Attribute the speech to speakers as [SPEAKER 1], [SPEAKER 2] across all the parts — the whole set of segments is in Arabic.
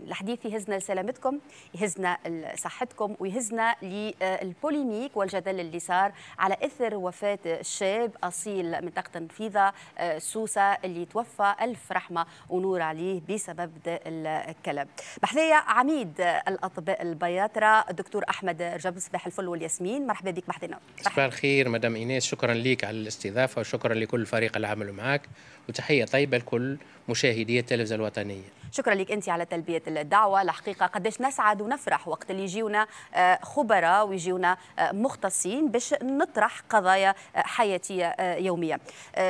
[SPEAKER 1] الحديث يهزنا لسلامتكم يهزنا لصحتكم ويهزنا للبوليميك والجدل اللي صار على اثر وفاه الشاب اصيل منطقه النفيضه سوسه اللي توفى الف رحمه ونور عليه بسبب الكلب بحذايا عميد الاطباء البياطره الدكتور احمد رجب صباح الفل والياسمين مرحبا بك بحذنا
[SPEAKER 2] صباح الخير مدام ايناس شكرا لك على الاستضافه وشكرا لكل الفريق اللي عملوا معك وتحيه طيبه لكل مشاهدي التلفزه الوطنيه
[SPEAKER 1] شكرا لك انت على تلبيه الدعوه الحقيقه قداش نسعد ونفرح وقت اللي يجيونا آه، خبراء ويجيونا آه، مختصين باش نطرح قضايا آه، حياتيه يوميه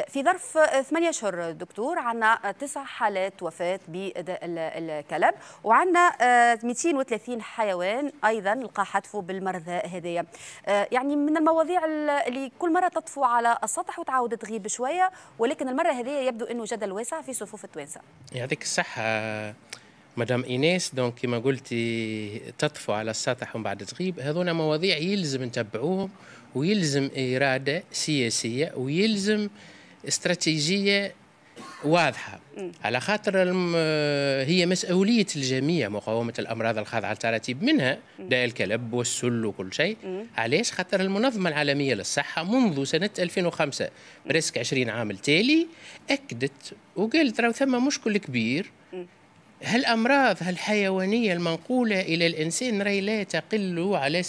[SPEAKER 1] في ظرف ثمانية اشهر دكتور عندنا تسع حالات وفاه بالكلب وعندنا 230 حيوان ايضا لقى حتفه بالمرض هذايا يعني من المواضيع اللي كل مره تطفو على السطح وتعاود تغيب شويه ولكن المره هذه يبدو انه جدل واسع في صفوف التوانسه
[SPEAKER 2] يعطيك الصحه مدام ايناس دونك كما قلتي تطفو على السطح ومن بعد تغيب هذونا مواضيع يلزم نتبعوهم ويلزم اراده سياسيه ويلزم استراتيجيه واضحه على خاطر هي مسؤوليه الجميع مقاومه الامراض الخاضعه للتراتيب منها داء الكلب والسل وكل شيء علاش خاطر المنظمه العالميه للصحه منذ سنه 2005 بريسك 20 عام التالي اكدت وقالت راهو ثم مشكل كبير هالأمراض هالحيوانية المنقولة إلى الإنسان راهي لا تقل على 60%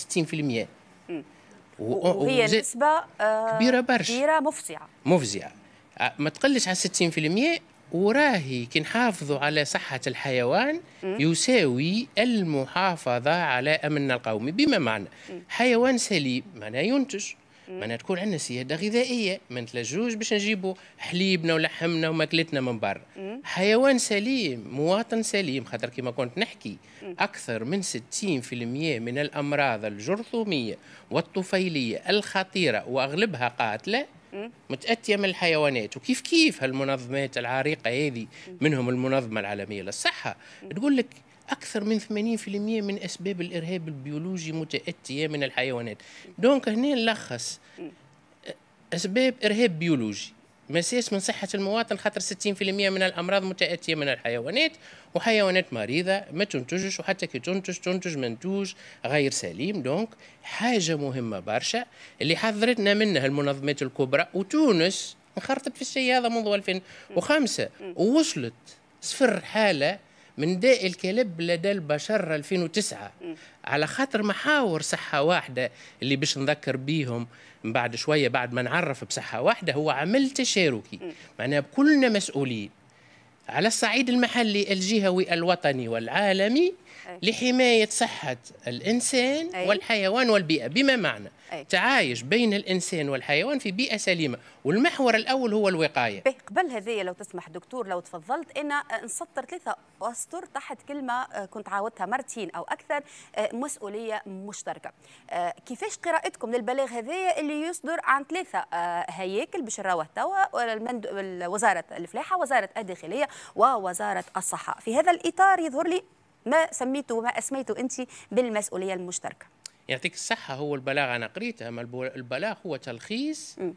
[SPEAKER 2] وهي
[SPEAKER 1] نسبة آه، كبيرة برشا كبيرة مفزعة
[SPEAKER 2] مفزعة آه، ما تقلش على 60% وراهي كي نحافظوا على صحة الحيوان يساوي المحافظة على أمننا القومي بما معنى حيوان سليم معناه ينتج معناها تكون عندنا سياده غذائيه ما نتلجوش باش نجيبوا حليبنا ولحمنا وماكلتنا من برا حيوان سليم مواطن سليم خاطر كما كنت نحكي اكثر من 60% من الامراض الجرثوميه والطفيليه الخطيره واغلبها قاتله متأتية من الحيوانات وكيف كيف هالمنظمات العريقة هذه منهم المنظمة العالمية للصحة تقول لك أكثر من 80% من أسباب الإرهاب البيولوجي متأتية من الحيوانات دونك هنا نلخص أسباب إرهاب بيولوجي مساس من صحة المواطن خاطر 60% من الأمراض متأتية من الحيوانات وحيوانات مريضة ما تنتجش وحتى كي تنتج تنتج منتوج غير سليم دونك حاجة مهمة برشا اللي حذرتنا منها المنظمات الكبرى وتونس انخرطت في الشيء هذا منذ 2005 ووصلت صفر حالة من داء الكلب لدى البشر 2009 على خاطر محاور صحة واحدة اللي باش نذكر بيهم من بعد شوية بعد ما نعرف بصحة واحدة هو عمل تشاركي معناها كلنا مسؤولين على الصعيد المحلي الجهوي الوطني والعالمي لحماية صحة الإنسان أي. والحيوان والبيئة بما معنى أي. تعايش بين الإنسان والحيوان في بيئة سليمة والمحور الأول هو الوقاية
[SPEAKER 1] قبل هذه لو تسمح دكتور لو تفضلت أنا نسطر ثلاثة أسطر تحت كلمة آه، كنت عاودتها مرتين أو أكثر آه، مسؤولية مشتركة آه، كيفاش قراءتكم للبلاغ هذايا اللي يصدر عن ثلاثة هياكل باش نراوه توا وزارة الفلاحة وزارة الداخلية ووزارة الصحة في هذا الإطار يظهر لي ما سميته ما اسميته انت بالمسؤوليه المشتركه
[SPEAKER 2] يعطيك الصحه هو البلاغ انا قريتها ما البلاغ هو تلخيص م.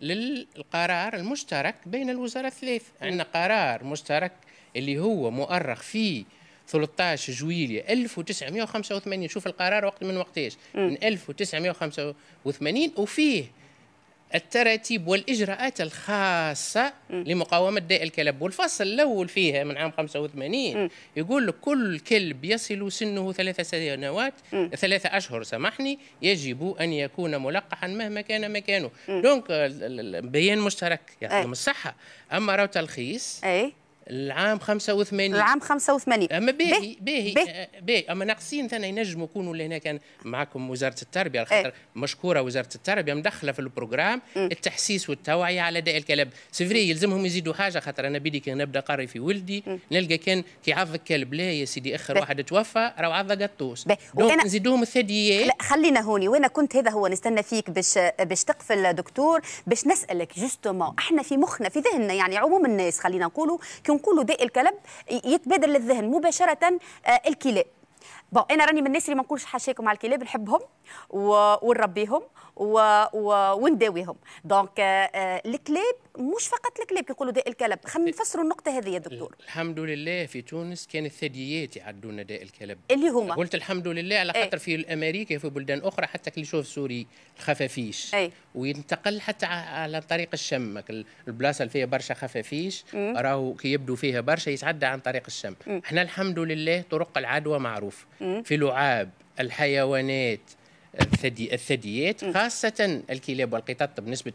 [SPEAKER 2] للقرار المشترك بين الوزراء الثلاث عندنا قرار مشترك اللي هو مؤرخ في 13 جويلية 1985 شوف القرار وقت من وقتاش من 1985 وفيه التراتيب والاجراءات الخاصه م. لمقاومه داء الكلب والفصل الاول فيها من عام 85 م. يقول لك كل كلب يصل سنه ثلاث سنوات ثلاثة اشهر سامحني يجب ان يكون ملقحا مهما كان مكانه دونك بيان مشترك يعطيهم الصحه اما راه تلخيص أي. العام 85 العام
[SPEAKER 1] 85 اما باهي باهي
[SPEAKER 2] باهي اما ناقصين ثاني ينجموا يكونوا لهنا كان معكم وزاره التربيه إيه. خاطر ايه؟ مشكوره وزاره التربيه مدخله في البروجرام التحسيس والتوعيه على داء الكلب سفري يلزمهم يزيدوا حاجه خاطر انا بدي كان نبدا قاري في ولدي نلقى كان كي عض الكلب لا يا سيدي اخر واحد توفى راه عض قطوس دونك
[SPEAKER 1] نزيدوهم الثدييات لا خلينا هوني وانا كنت هذا هو نستنى فيك باش باش تقفل دكتور باش نسالك جوستومون احنا في مخنا في ذهننا يعني عموم الناس خلينا نقولوا كي بنقولوا داء الكلب يتبادر للذهن مباشره آه، الكلاب بون انا راني من الناس اللي ما نقولش حاشاكم على الكلاب نحبهم ونربيهم و... و... ونداويهم دونك آه، الكلاب مش فقط الكلاب كيقولوا داء الكلب خلينا نفسروا النقطه هذه يا دكتور
[SPEAKER 2] الحمد لله في تونس كان الثدييات يعدونا داء الكلب اللي هما قلت الحمد لله على إيه. خاطر في امريكا في بلدان اخرى حتى كل يشوف سوري الخفافيش أي. وينتقل حتى على طريق الشم البلاصه اللي فيها برشا خفافيش راهو كي يبدو فيها برشا يتعدى عن طريق الشم احنا الحمد لله طرق العدوى معروف في لعاب الحيوانات الثدي الثدييات خاصة الكلاب والقطط بنسبة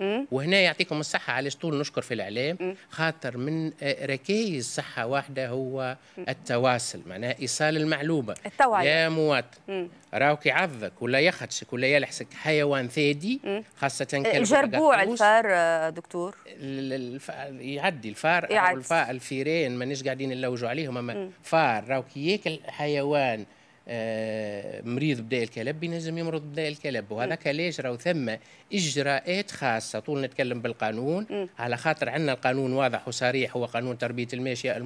[SPEAKER 2] 99% وهنا يعطيكم الصحة على طول نشكر في الإعلام خاطر من آه، ركائز صحة واحدة هو التواصل معناها إيصال المعلومة التوعية يا مواطن راوك يعضك ولا يخدشك ولا يلحسك حيوان ثادي خاصة آه، كلب الجربوع
[SPEAKER 1] الفار آه، دكتور
[SPEAKER 2] الف... يعدي الفار يعد. الفار الفيران مانيش قاعدين نلوجوا عليهم اما فار راوك ياكل حيوان آه، مريض بداء الكلب بينجم يمرض بداء الكلب وهذاك علاش راهو ثم اجراءات خاصه طول نتكلم بالقانون م. على خاطر عندنا القانون واضح وصريح هو قانون تربيه الماشيه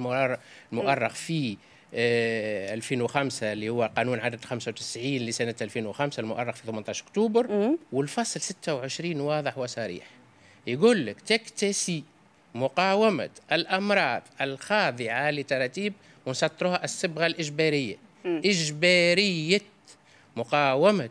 [SPEAKER 2] المؤرخ في 2005 آه، اللي هو قانون عدد 95 لسنه 2005 المؤرخ في 18 اكتوبر والفصل 26 واضح وصريح يقول لك تكتسي مقاومه الامراض الخاضعه لتراتيب ونسطرها الصبغه الاجباريه إجبارية مقاومة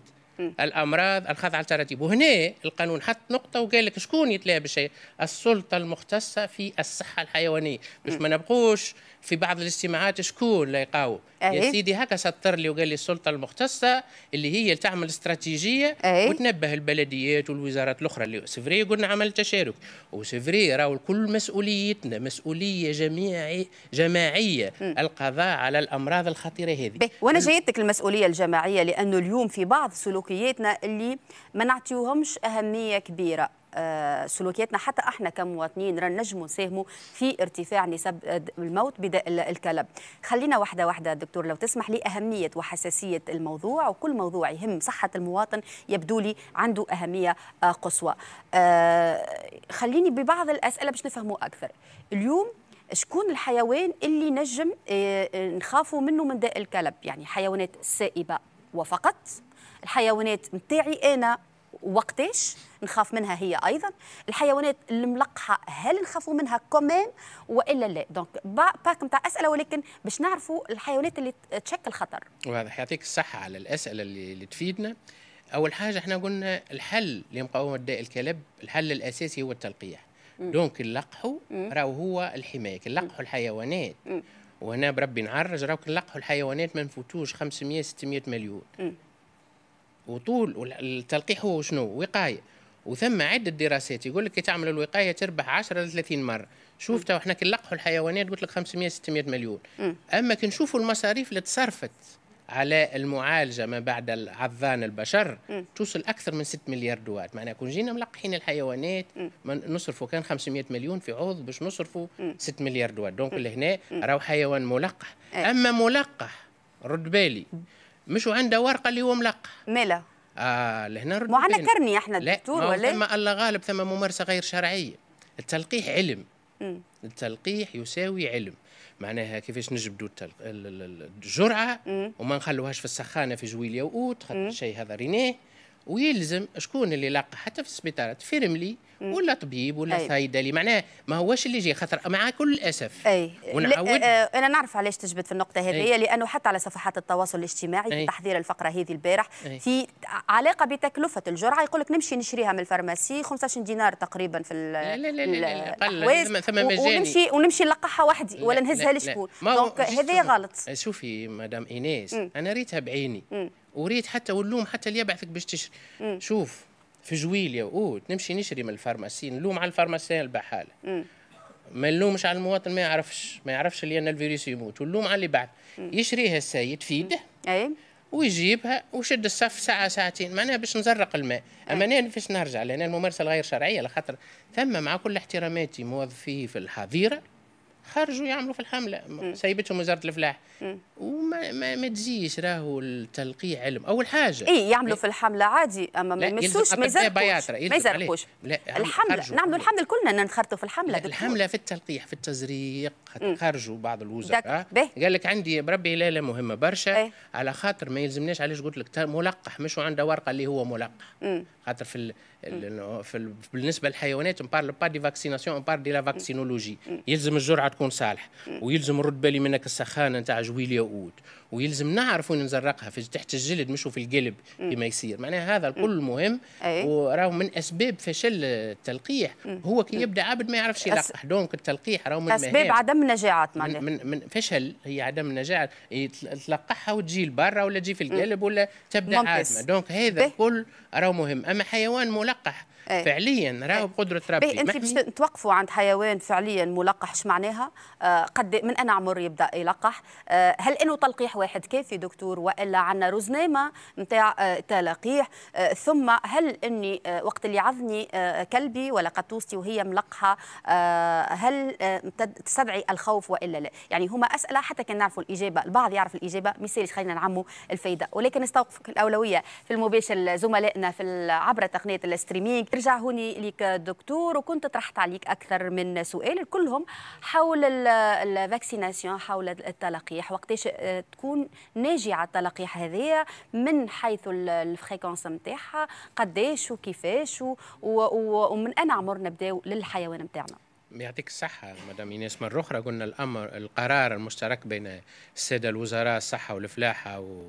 [SPEAKER 2] الامراض الخاضعه للتراتيب وهنا القانون حط نقطه وقال لك شكون يتلابس السلطه المختصه في الصحه الحيوانيه باش ما نبقوش في بعض الاجتماعات شكون لا يقاوم يا إيه. سيدي هكا سطر لي وقال لي السلطه المختصه اللي هي تعمل استراتيجيه أي. وتنبه البلديات والوزارات الاخرى اللي سفري قلنا نعم عمل تشارك وسفري راهو الكل مسؤوليتنا مسؤوليه جميعي جماعيه م. القضاء على الامراض الخطيره هذه
[SPEAKER 1] وانا جايتك المسؤوليه الجماعيه لانه اليوم في بعض سلوكياتنا اللي ما نعطيوهمش اهميه كبيره آه، سلوكياتنا حتى احنا كمواطنين رانا نجموا نساهموا في ارتفاع نسب الموت بداء الكلب خلينا واحده واحده دكتور لو تسمح لي اهميه وحساسيه الموضوع وكل موضوع يهم صحه المواطن يبدو لي عنده اهميه آه، قصوى آه، خليني ببعض الاسئله باش نفهموا اكثر اليوم شكون الحيوان اللي نجم نخافوا منه من داء الكلب يعني حيوانات سائبه وفقط الحيوانات متاعي انا وقتاش نخاف منها هي ايضا الحيوانات الملقحه هل نخافوا منها كمان وإلا لا دونك باك نتاع أسئلة ولكن باش نعرفوا الحيوانات اللي تشكل خطر
[SPEAKER 2] واضح يعطيك الصحة على الأسئلة اللي, اللي تفيدنا أول حاجة احنا قلنا الحل لمقاومة داء الكلب الحل الأساسي هو التلقيح دونك اللقحو راهو هو الحماية اللقحو الحيوانات وهنا بربي نعرج راهو كنلقحوا الحيوانات ما نفوتوش 500 600 مليون م. وطول التلقيح هو شنو وقايه وثم عده دراسات يقول لك كي تعمل الوقايه تربح 10 ل 30 مره شوف تو احنا كي نلقحوا الحيوانات قلت لك 500 600 مليون م. اما كي نشوفوا المصاريف اللي تصرفت على المعالجه ما بعد عضان البشر م. توصل اكثر من 6 مليار دولار معناها كون جينا ملقحين الحيوانات نصرفوا كان 500 مليون في عوض باش نصرفوا 6 مليار دولار دونك لهنا راهو حيوان ملقح إيه. اما ملقح رد بالي مش عنده ورقه اللي هو ملقح ملا اه لهنا معنا كرني احنا الدكتور ولا ثم الله غالب ثم ممارسه غير شرعيه التلقيح علم مم. التلقيح يساوي علم معناها كيفاش نجبدوا الجرعه وما نخلوهاش في السخانه في جويليه واوت خاطر الشيء هذا رينيه ويلزم شكون اللي لاقى حتى في السبيطارات فيرملي ولا طبيب ولا صيدلي معناه ما هوش اللي جاي خاطر مع كل الاسف اي ونعود آه،,
[SPEAKER 1] آه انا نعرف علاش تجبد في النقطه هذه لانه حتى على صفحات التواصل الاجتماعي أي. في تحضير الفقره هذه البارح أي. في علاقه بتكلفه الجرعه يقول لك نمشي نشريها من الفارماسي 15 دينار تقريبا في لا لا لا, لا, لا, ثم مجاني ونمشي ونمشي نلقحها وحدي ولا نهزها لشكون دونك هذه غلط
[SPEAKER 2] شوفي مدام ايناس انا ريتها بعيني وريت حتى واللوم حتى اللي يبعثك باش تشري شوف في جويليا او نمشي نشري من الفارماسي نلوم على الفارماسي البحاله ما نلومش على المواطن ما يعرفش ما يعرفش اللي ان الفيروس يموت ونلوم على اللي بعد يشريها السيد في يده ويجيبها وشد الصف ساعة ساعتين معناها باش نزرق الماء أما أنا نفس نرجع لأن الممارسة الغير شرعية لخاطر ثم مع كل احتراماتي موظفي في الحظيرة خرجوا يعملوا في الحملة سيبتهم وزارة الفلاح وما ما, ما تجيش راهو التلقيح علم اول حاجه اي يعملوا في
[SPEAKER 1] الحمله عادي اما ما يمسوش ما يزرقوش
[SPEAKER 2] ما يزرقوش الحمله نعملوا
[SPEAKER 1] الحمله كلنا نخرطوا في
[SPEAKER 2] الحمله الحمله في التلقيح في التزريق خرجوا بعض الوزراء قال لك عندي بربي لا لا مهمه برشا ايه؟ على خاطر ما يلزمناش علاش قلت لك ملقح مش عنده ورقه اللي هو ملقح خاطر في في بالنسبه للحيوانات بارل با دي فاكسيناسيون نبارل دي لا فاكسينولوجي يلزم الجرعه تكون صالحه ويلزم نرد بالي منك السخانه نتاع جويليه ياقوت ويلزم وين نزرقها في تحت الجلد مش في القلب كما يصير معناها هذا الكل مهم وراه من اسباب فشل التلقيح هو كي يبدا عبد ما يعرفش يلقح دونك التلقيح راه من اسباب عدم نجاعات معناها من, من, فشل هي عدم نجاعه تلقحها وتجي لبرا ولا تجي في القلب ولا تبدا عادمه دونك هذا الكل راه مهم اما حيوان ملقح ايه. فعليا إيه. راهو بقدره ربي انت باش
[SPEAKER 1] توقفوا عند حيوان فعليا ملقح معناها آه قد من انا عمر يبدا يلقح آه هل انه تلقيح واحد كافي دكتور والا عندنا رزنامه نتاع آه تلقيح آه ثم هل اني آه وقت اللي عضني آه كلبي ولا قطوستي وهي ملقحه آه هل آه تستدعي الخوف والا لا يعني هما اسئله حتى كان نعرفوا الاجابه البعض يعرف الاجابه مثال خلينا نعموا الفائده ولكن نستوقف الاولويه في المباشر زملائنا في عبر تقنيه الاستريمينج رجع هوني ليك دكتور وكنت طرحت عليك اكثر من سؤال كلهم حول الفاكسيناسيون حول التلقيح وقتاش آه، تكون ناجعه التلقيح هذه من حيث الفريكونس نتاعها قداش وكيفاش ومن انا عمر نبداو للحيوان نتاعنا
[SPEAKER 2] يعطيك الصحة مدام إيناس مرة أخرى قلنا الأمر القرار المشترك بين السادة الوزراء الصحة والفلاحة و...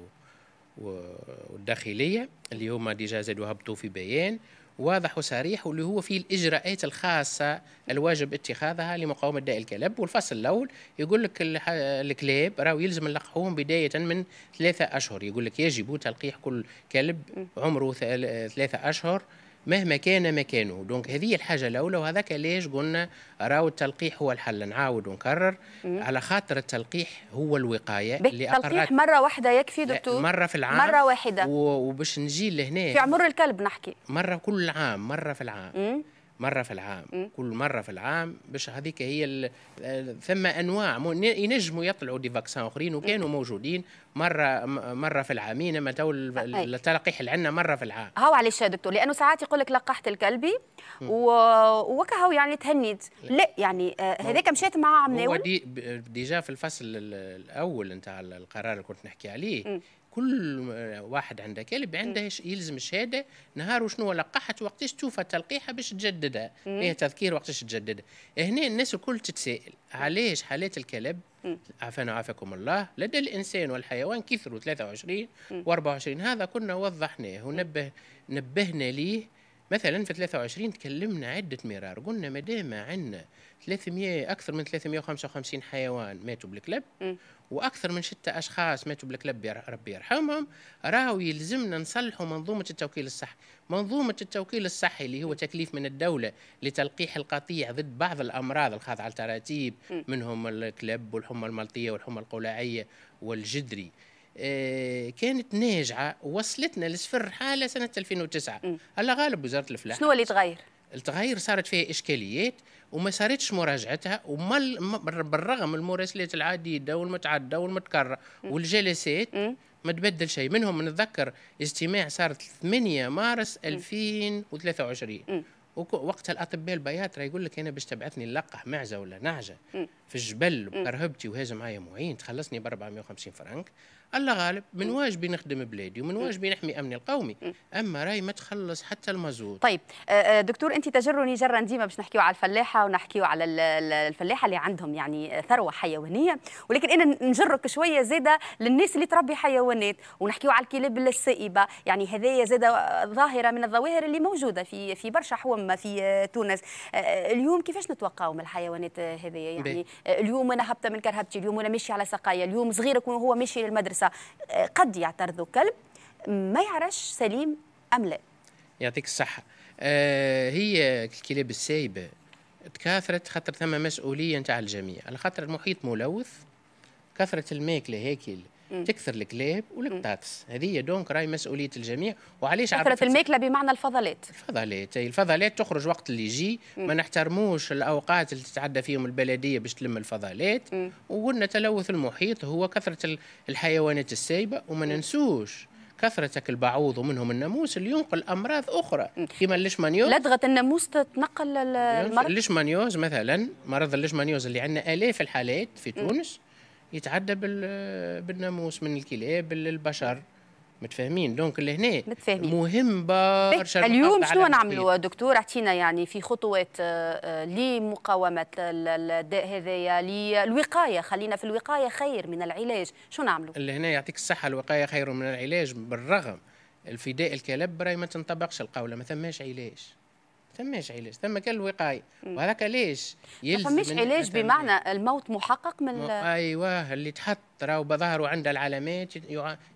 [SPEAKER 2] والداخلية اللي هما ديجا زادوا هبطوا في بيان واضح وصريح واللي هو فيه الاجراءات الخاصه الواجب اتخاذها لمقاومه داء الكلب والفصل الاول يقول لك الكلاب راهو يلزم نلقحوهم بدايه من ثلاثه اشهر يقول لك يجب تلقيح كل كلب عمره ثلاثه اشهر مهما كان مكانه دونك هذه الحاجة الأولى وهذاك ليش قلنا راو التلقيح هو الحل نعاود ونكرر على خاطر التلقيح هو الوقاية اللي التلقيح
[SPEAKER 1] مرة واحدة يكفي دكتور مرة في العام مرة واحدة
[SPEAKER 2] وباش نجي لهنا في عمر
[SPEAKER 1] الكلب نحكي
[SPEAKER 2] مرة كل عام مرة في العام مم. مره في العام م. كل مره في العام باش هذيك هي ثم انواع ينجموا يطلعوا دي فاكسان اخرين وكانوا م. موجودين مره مره في العامين اما تو التلقيح اللي عندنا مره في العام
[SPEAKER 1] هاو علاش يا دكتور لانه ساعات يقول لك لقحت الكلبي وكهو يعني تهنيت لا, يعني آه، هذاك مشات مع مناول دي
[SPEAKER 2] ديجا في الفصل الاول نتاع القرار اللي كنت نحكي عليه م. كل واحد عنده كلب عنده يلزم شهاده نهار وشنو لقحت وقتاش توفى تلقيحه باش تجددها هي تذكير وقتاش تجددها هنا الناس الكل تتسائل علاش حالات الكلب عافانا عافاكم الله لدى الانسان والحيوان كثروا 23 و24 هذا كنا وضحناه ونبه نبهنا ليه مثلا في 23 تكلمنا عده مرار قلنا ما دام عندنا 300 اكثر من 355 حيوان ماتوا بالكلب واكثر من ستة اشخاص ماتوا بالكلب ربي يرحمهم راهو يلزمنا نصلحوا منظومه التوكيل الصحي منظومه التوكيل الصحي اللي هو تكليف من الدوله لتلقيح القطيع ضد بعض الامراض الخاضعه لتراتيب منهم الكلب والحمى الملطيه والحمى القلاعيه والجدري آه، كانت ناجعه وصلتنا لصفر حاله سنه 2009 الله غالب وزاره الفلاحه شنو اللي تغير التغير صارت فيها اشكاليات وما صارتش مراجعتها وما بالرغم المراسلات العديده والمتعدده والمتكرره والجلسات ما تبدل شيء منهم نتذكر اجتماع صار 8 مارس 2023 وقتها الاطباء البياطره يقول لك انا باش تبعثني نلقح معزه ولا نعجه في الجبل برهبتي وهذا معايا معين تخلصني ب 450 فرنك الله غالب من واجبي نخدم بلادي ومن واجبي نحمي امني القومي اما راي ما
[SPEAKER 1] تخلص حتى المازوت طيب آه، آه، دكتور انت تجرني جرا ديما باش نحكيو على الفلاحه ونحكيو على الفلاحه اللي عندهم يعني ثروه حيوانيه ولكن انا نجرك شويه زاده للناس اللي تربي حيوانات ونحكيو على الكلاب السائبه يعني هذايا زاده ظاهره من الظواهر اللي موجوده في في برشا حوم مهمه في تونس آه، اليوم كيفاش نتوقعوا من الحيوانات هذه يعني آه، اليوم انا هبطه من كرهبتي اليوم انا ماشي على سقايا اليوم صغير يكون هو ماشي للمدرسه آه، قد يعترض كلب ما يعرفش سليم ام لا
[SPEAKER 2] يعطيك الصحه آه هي الكلاب السايبه تكاثرت خاطر ثم مسؤوليه نتاع الجميع على خاطر المحيط ملوث كثره الماكله هيكل تكثر الكلاب والبطاطس هذه هي دونك راهي مسؤوليه الجميع وعلاش كثره الماكله
[SPEAKER 1] بمعنى الفضلات
[SPEAKER 2] الفضلات الفضلات تخرج وقت اللي يجي ما نحترموش الاوقات اللي تتعدى فيهم البلديه باش تلم الفضلات وقلنا تلوث المحيط هو كثره الحيوانات السايبه وما ننسوش كثرتك البعوض ومنهم الناموس اللي ينقل امراض اخرى كما الليشمانيوز لدغه
[SPEAKER 1] الناموس تتنقل المرض
[SPEAKER 2] الليشمانيوز مثلا مرض الليشمانيوز اللي عندنا الاف الحالات في تونس م. يتعدى بالناموس من الكلاب للبشر متفاهمين دونك لهنا متفاهمين مهم طيب، برشا اليوم شنو نعملوا
[SPEAKER 1] دكتور اعطينا يعني في خطوات آه، آه، لمقاومه الداء هذايا للوقايه خلينا في الوقايه خير من العلاج شنو نعملوا
[SPEAKER 2] لهنا يعطيك الصحه الوقايه خير من العلاج بالرغم الفداء الكلب راهي ما تنطبقش القوله ما ثماش علاج ثماش علاج ثم كان الوقايه وهذاك ليش يلزم ما ثماش علاج بمعنى
[SPEAKER 1] الموت محقق من
[SPEAKER 2] ايوه اللي تحط راهو بظهر وعنده العلامات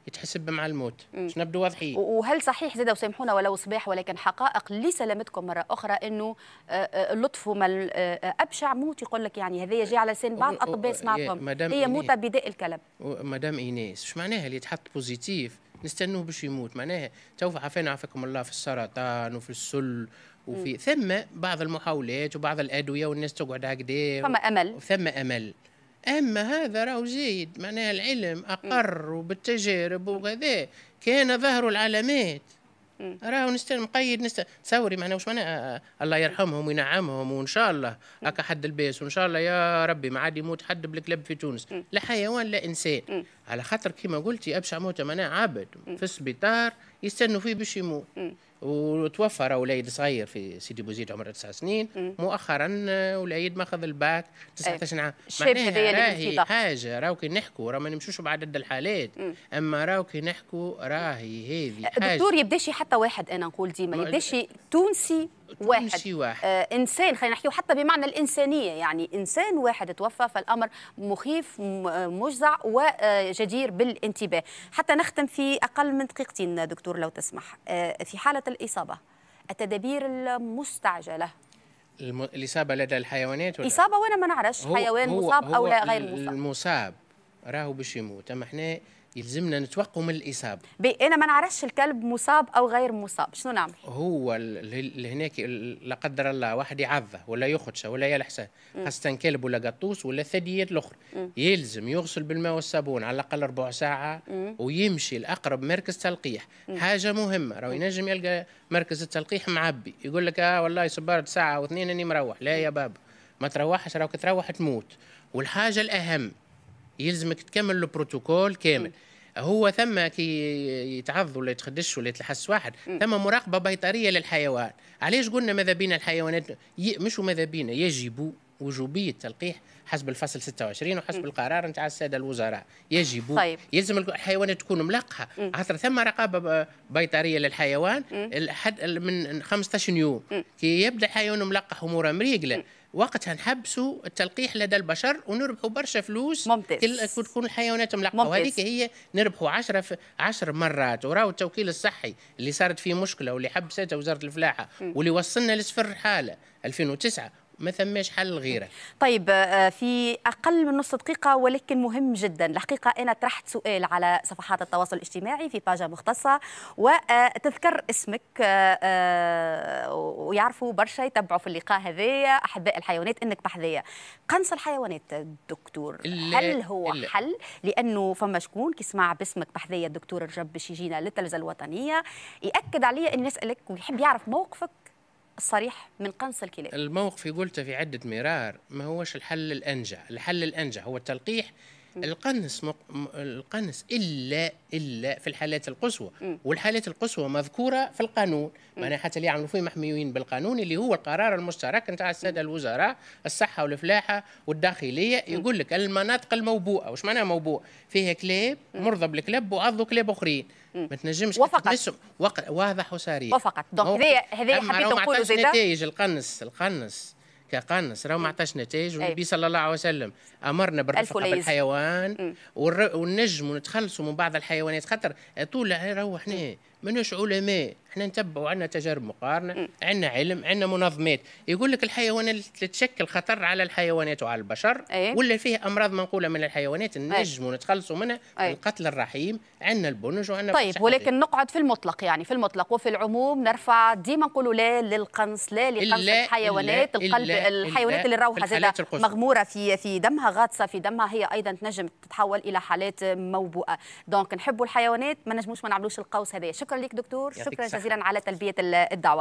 [SPEAKER 2] يتحسب مع الموت باش نبدو واضحين وهل
[SPEAKER 1] صحيح زاد وسامحونا ولو صباح ولكن حقائق لسلامتكم مره اخرى انه آه، آه، اللطف هما آه، ابشع موت يقول لك يعني هذه جاي على لسان بعض اطباء سمعتهم هي موتة بداء الكلام
[SPEAKER 2] مدام ايناس اش معناها اللي تحط بوزيتيف نستنوه باش يموت معناها تو عافانا عافاكم الله في السرطان وفي السل وفي ثم بعض المحاولات وبعض الادويه والناس تقعد هكذا ثم امل ثم امل اما هذا راهو زايد معناها العلم اقر وبالتجارب وكذا كان ظهر العلامات راهو نستنى مقيد نستنى تصوري معناها واش معناها آه، آه، الله يرحمهم وينعمهم وان شاء الله هكا حد الباس وان شاء الله يا ربي ما عاد يموت حد بالكلب في تونس لا حيوان لا انسان على خاطر كيما قلتي ابشع موته معناها عبد في السبيطار يستنوا فيه باش يموت وتوفى وليد صغير في سيدي بوزيد عمره تسع سنين مم. مؤخرا وليد ماخذ الباك 19 إيه. عام معناها راهي حاجه راهو كي نحكوا راه ما نمشوش بعدد الحالات مم. اما راهو كي نحكوا راهي هذه دكتور
[SPEAKER 1] يبداش حتى واحد انا نقول ديما يبداش تونسي واحد واحد آه انسان خلينا نحكيه حتى بمعنى الانسانيه يعني انسان واحد توفى فالامر مخيف مجزع وجدير بالانتباه حتى نختم في اقل من دقيقتين دكتور لو تسمح آه في حاله الاصابه التدابير المستعجله
[SPEAKER 2] الم... الاصابه لدى الحيوانات ولا؟ اصابه
[SPEAKER 1] وانا ما نعرفش حيوان هو مصاب هو او لا غير مصاب
[SPEAKER 2] المصاب راهو باش يموت اما احنا يلزمنا نتوقوا من الاصابه
[SPEAKER 1] انا إيه، ما نعرفش الكلب مصاب او غير مصاب شنو نعمل
[SPEAKER 2] هو هناك لا قدر الله واحد يعضه ولا يخدشه ولا يلحسه خاصه كلب ولا قطوس ولا الثدييات الاخرى يلزم يغسل بالماء والصابون على الاقل ربع ساعه م. ويمشي لاقرب مركز تلقيح م. حاجه مهمه راهو ينجم يلقى مركز التلقيح معبي يقول لك اه والله صبرت ساعه واثنين اني مروح لا يا بابا ما تروحش راك تروح تموت والحاجه الاهم يلزمك تكمل البروتوكول كامل م. هو ثم كي يتعض ولا يتخدش ولا يتلحس واحد ثم مراقبه بيطريه للحيوان علاش قلنا ماذا بينا الحيوانات مش ماذا بينا يجب وجوبيه التلقيح حسب الفصل 26 وحسب م. القرار نتاع الساده الوزراء يجب طيب. يلزم الحيوانات تكون ملقحه خاطر ثم رقابه بيطريه للحيوان لحد من 15 يوم م. كي يبدا الحيوان ملقح وموره مريقله وقتها نحبسوا التلقيح لدى البشر ونربحوا برشا فلوس ممتاز تكون الحيوانات ملقه وهذيك هي نربحوا 10 10 مرات وراو التوكيل الصحي اللي صارت فيه مشكله واللي حبستها وزاره الفلاحه واللي وصلنا لصفر حاله 2009 ما ثماش حل غيره
[SPEAKER 1] طيب آه، في اقل من نص دقيقه ولكن مهم جدا الحقيقه انا طرحت سؤال على صفحات التواصل الاجتماعي في باجا مختصه وتذكر آه، اسمك آه، ويعرفوا برشا يتبعوا في اللقاء هذايا احباء الحيوانات انك بحذية قنص الحيوانات دكتور هل هو اللي. حل لانه فما شكون كيسمع باسمك بحذية الدكتور الجب باش يجينا للتلفزه الوطنيه ياكد عليا اني نسالك ويحب يعرف موقفك الصريح من قنص الكلاب
[SPEAKER 2] الموقف قلته في عدة مرار ما هوش الحل الأنجع الحل الأنجع هو التلقيح القنص مق... القنص الا الا في الحالات القصوى والحالات القصوى مذكوره في القانون معناها حتى اللي يعملوا فيه محميين بالقانون اللي هو القرار المشترك نتاع الساده الوزراء الصحه والفلاحه والداخليه يقول لك المناطق الموبوءه واش معناها موبوء فيها كلاب مرضى بالكلاب وعضوا كلاب اخرين ما تنجمش وفقط وق... واضح وصريح وفقط دونك هذه هذا حبيت نقوله زيد نتائج القنص القنص كقنص راه ما عطاش نتائج إيه. والنبي صلى الله عليه وسلم امرنا بالرفقه بالحيوان والنجم ونتخلصوا من بعض الحيوانات خاطر طول راهو احنا منوش علماء احنا نتبعوا عندنا تجارب مقارنه عندنا علم عندنا منظمات يقول لك الحيوانات اللي تشكل خطر على الحيوانات وعلى البشر أيه؟ ولا فيه امراض منقوله من الحيوانات نجموا أيه؟ نتخلصوا منها أيه؟ القتل الرحيم عندنا البنج وعندنا طيب ولكن
[SPEAKER 1] نقعد في المطلق يعني في المطلق وفي العموم نرفع ديما نقولوا لا للقنص لا لقنص الحيوانات إلا القلب إلا الحيوانات اللي نراوها زاده مغموره في في دمها غاطسه في دمها هي ايضا تنجم تتحول الى حالات موبوءه دونك نحبوا الحيوانات ما نجموش ما نعملوش القوس هذا شكرا لك دكتور شكرا جزيلا على تلبيه الدعوه